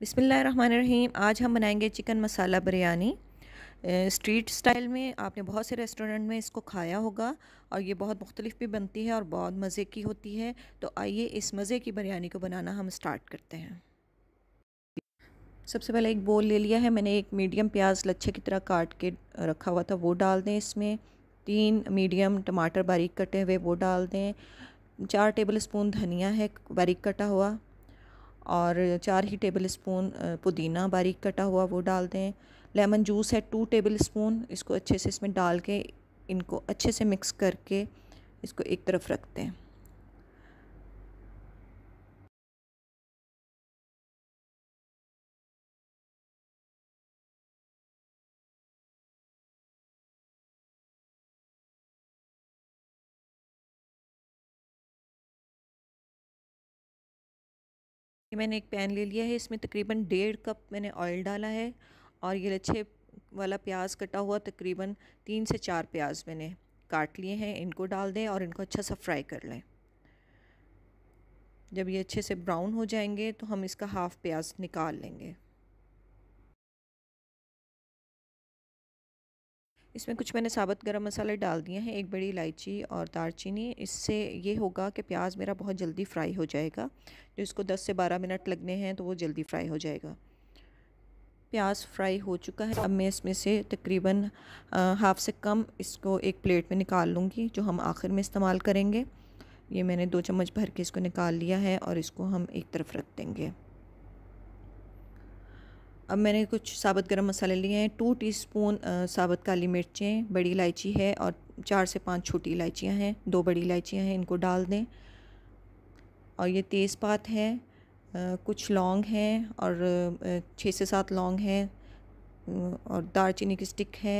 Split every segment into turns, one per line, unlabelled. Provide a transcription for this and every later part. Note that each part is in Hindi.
बिसमीम आज हम बनाएंगे chicken masala biryani street style में आपने बहुत से रेस्टोरेंट में इसको खाया होगा और ये बहुत मुख्तलिफ भी बनती है और बहुत मज़े की होती है तो आइए इस मज़े की बिरयानी को बनाना हम स्टार्ट करते हैं सबसे पहले एक बोल ले लिया है मैंने एक मीडियम प्याज लच्छे की तरह काट के रखा हुआ था वो डाल दें इसमें तीन मीडियम टमाटर बारीक कटे हुए वो डाल दें चार टेबल स्पून धनिया है बारीक कटा हुआ और चार ही टेबल स्पून पुदीना बारीक कटा हुआ वो डाल दें लेमन जूस है टू टेबल स्पून इसको अच्छे से इसमें डाल के इनको अच्छे से मिक्स करके इसको एक तरफ रख दें ये मैंने एक पैन ले लिया है इसमें तकरीबन डेढ़ कप मैंने ऑयल डाला है और ये लच्छे वाला प्याज कटा हुआ तकरीबन तीन से चार प्याज मैंने काट लिए हैं इनको डाल दें और इनको अच्छा सा फ्राई कर लें जब ये अच्छे से ब्राउन हो जाएंगे तो हम इसका हाफ़ प्याज निकाल लेंगे इसमें कुछ मैंने साबुत गरम मसाले डाल दिए हैं एक बड़ी इलायची और दारचीनी इससे ये होगा कि प्याज मेरा बहुत जल्दी फ्राई हो जाएगा जो इसको 10 से 12 मिनट लगने हैं तो वो जल्दी फ्राई हो जाएगा प्याज फ्राई हो चुका है अब मैं इसमें से तकरीबन हाफ़ से कम इसको एक प्लेट में निकाल लूँगी जो हम आखिर में इस्तेमाल करेंगे ये मैंने दो चम्मच भर के इसको निकाल लिया है और इसको हम एक तरफ रख देंगे अब मैंने कुछ साबुत गरम मसाले लिए हैं टू टीस्पून साबुत काली मिर्चें बड़ी इलायची है और चार से पांच छोटी इलायचियां हैं दो बड़ी इलायचियां हैं इनको डाल दें और ये तेज़पात है आ, कुछ लौंग हैं और छः से सात लौंग हैं और दालचीनी की स्टिक है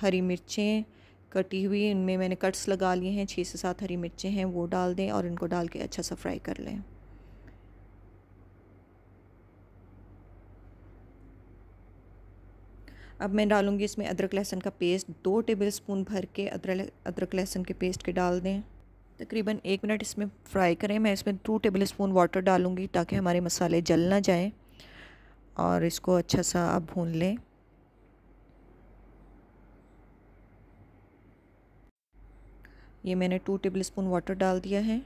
हरी मिर्चें कटी हुई इनमें मैंने कट्स लगा लिए हैं छः से सात हरी मिर्चें हैं वो डाल दें और इनको डाल के अच्छा सा फ्राई कर लें अब मैं डालूँगी इसमें अदरक लहसुन का पेस्ट दो टेबल स्पून भर के अदरक अदरक लहसुन के पेस्ट के डाल दें तकरीबन एक मिनट इसमें फ्राई करें मैं इसमें टू टेबल स्पून वाटर डालूँगी ताकि हमारे मसाले जल ना जाएं और इसको अच्छा सा आप भून लें ये मैंने टू टेबल स्पून वाटर डाल दिया है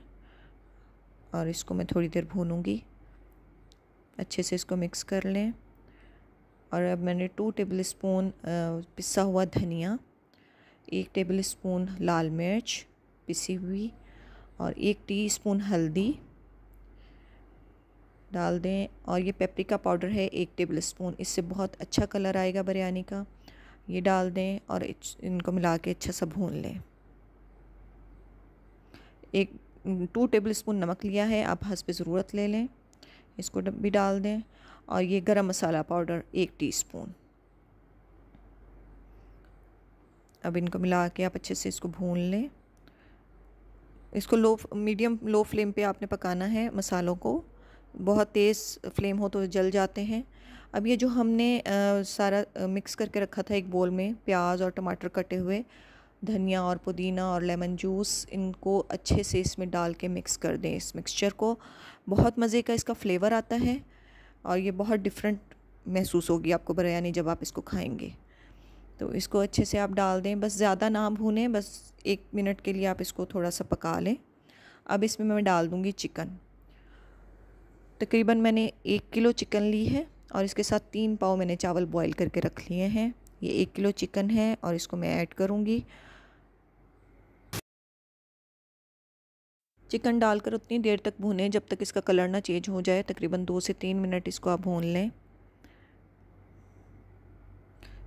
और इसको मैं थोड़ी देर भूनूँगी अच्छे से इसको मिक्स कर लें और अब मैंने टू टेबल स्पून पिसा हुआ धनिया एक टेबल स्पून लाल मिर्च पिसी हुई और एक टी स्पून हल्दी डाल दें और ये पेपरिका पाउडर है एक टेबल स्पून इससे बहुत अच्छा कलर आएगा बिरयानी का ये डाल दें और इनको मिला के अच्छा सा भून लें एक टू टेबल स्पून नमक लिया है आप हंस पे ज़रूरत ले लें इसको भी डाल दें और ये गरम मसाला पाउडर एक टीस्पून अब इनको मिला के आप अच्छे से इसको भून लें इसको लो मीडियम लो फ्लेम पे आपने पकाना है मसालों को बहुत तेज़ फ्लेम हो तो जल जाते हैं अब ये जो हमने आ, सारा आ, मिक्स करके रखा था एक बोल में प्याज और टमाटर कटे हुए धनिया और पुदीना और लेमन जूस इनको अच्छे से इसमें डाल के मिक्स कर दें इस मिक्सचर को बहुत मज़े का इसका फ्लेवर आता है और ये बहुत डिफरेंट महसूस होगी आपको बिरयानी जब आप इसको खाएंगे तो इसको अच्छे से आप डाल दें बस ज़्यादा ना भूनें बस एक मिनट के लिए आप इसको थोड़ा सा पका लें अब इसमें मैं डाल दूँगी चिकन तकरीबन मैंने एक किलो चिकन ली है और इसके साथ तीन पाव मैंने चावल बॉईल करके रख लिए हैं ये एक किलो चिकन है और इसको मैं ऐड करूँगी चिकन डालकर उतनी देर तक भूनें जब तक इसका कलर ना चेंज हो जाए तकरीबन दो से तीन मिनट इसको आप भून लें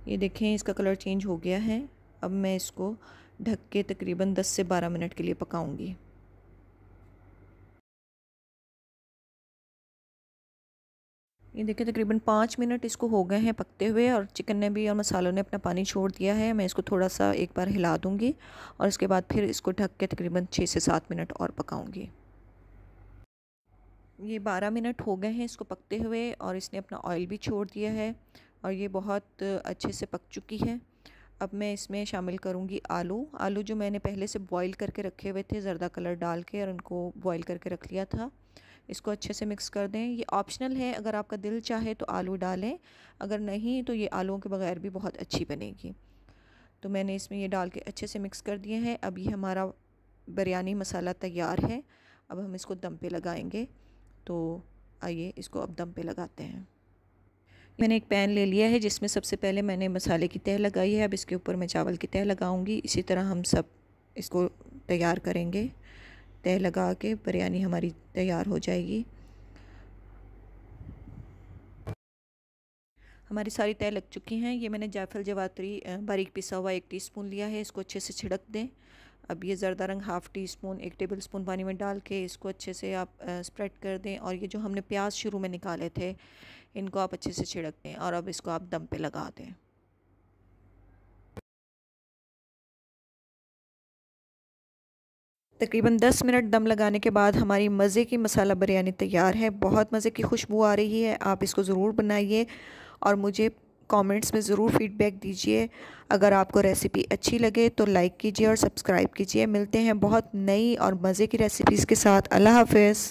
ये देखें इसका कलर चेंज हो गया है अब मैं इसको ढक के तकरीबन 10 से 12 मिनट के लिए पकाऊंगी ये देखिए तकरीबन तो पाँच मिनट इसको हो गए हैं पकते हुए और चिकन ने भी और मसालों ने अपना पानी छोड़ दिया है मैं इसको थोड़ा सा एक बार हिला दूँगी और इसके बाद फिर इसको ढक के तकरीबन छः से सात मिनट और पकाऊँगी ये बारह मिनट हो गए हैं इसको पकते हुए और इसने अपना ऑयल भी छोड़ दिया है और ये बहुत अच्छे से पक चुकी है अब मैं इसमें शामिल करूँगी आलू आलू जो मैंने पहले से बॉईल करके रखे हुए थे ज़रदा कलर डाल के और उनको बॉईल करके रख लिया था इसको अच्छे से मिक्स कर दें ये ऑप्शनल है अगर आपका दिल चाहे तो आलू डालें अगर नहीं तो ये आलूओं के बगैर भी बहुत अच्छी बनेगी तो मैंने इसमें ये डाल के अच्छे से मिक्स कर दिए हैं अब ये हमारा बिरयानी मसाला तैयार है अब हम इसको दम पे लगाएंगे तो आइए इसको अब दम पे लगाते हैं मैंने एक पैन ले लिया है जिसमें सबसे पहले मैंने मसाले की तह लगाई है अब इसके ऊपर मैं चावल की तह लगाऊंगी इसी तरह हम सब इसको तैयार करेंगे तय लगा के बिरयानी हमारी तैयार हो जाएगी हमारी सारी तय लग चुकी हैं ये मैंने जायफल जवातरी बारीक पिसा हुआ एक टीस्पून लिया है इसको अच्छे से छिड़क दें अब ये ज़रदा रंग हाफ़ टी स्पून एक टेबल स्पून पानी में डाल के इसको अच्छे से आप स्प्रेड कर दें और ये जो हमने प्याज शुरू में निकाले थे इनको आप अच्छे से छिड़क दें और अब इसको आप दम पे लगा दें तकरीबन 10 मिनट दम लगाने के बाद हमारी मज़े की मसाला बिरयानी तैयार है बहुत मज़े की खुशबू आ रही है आप इसको ज़रूर बनाइए और मुझे कमेंट्स में ज़रूर फीडबैक दीजिए अगर आपको रेसिपी अच्छी लगे तो लाइक कीजिए और सब्सक्राइब कीजिए मिलते हैं बहुत नई और मज़े की रेसिपीज़ के साथ अल्लाह हाफिज़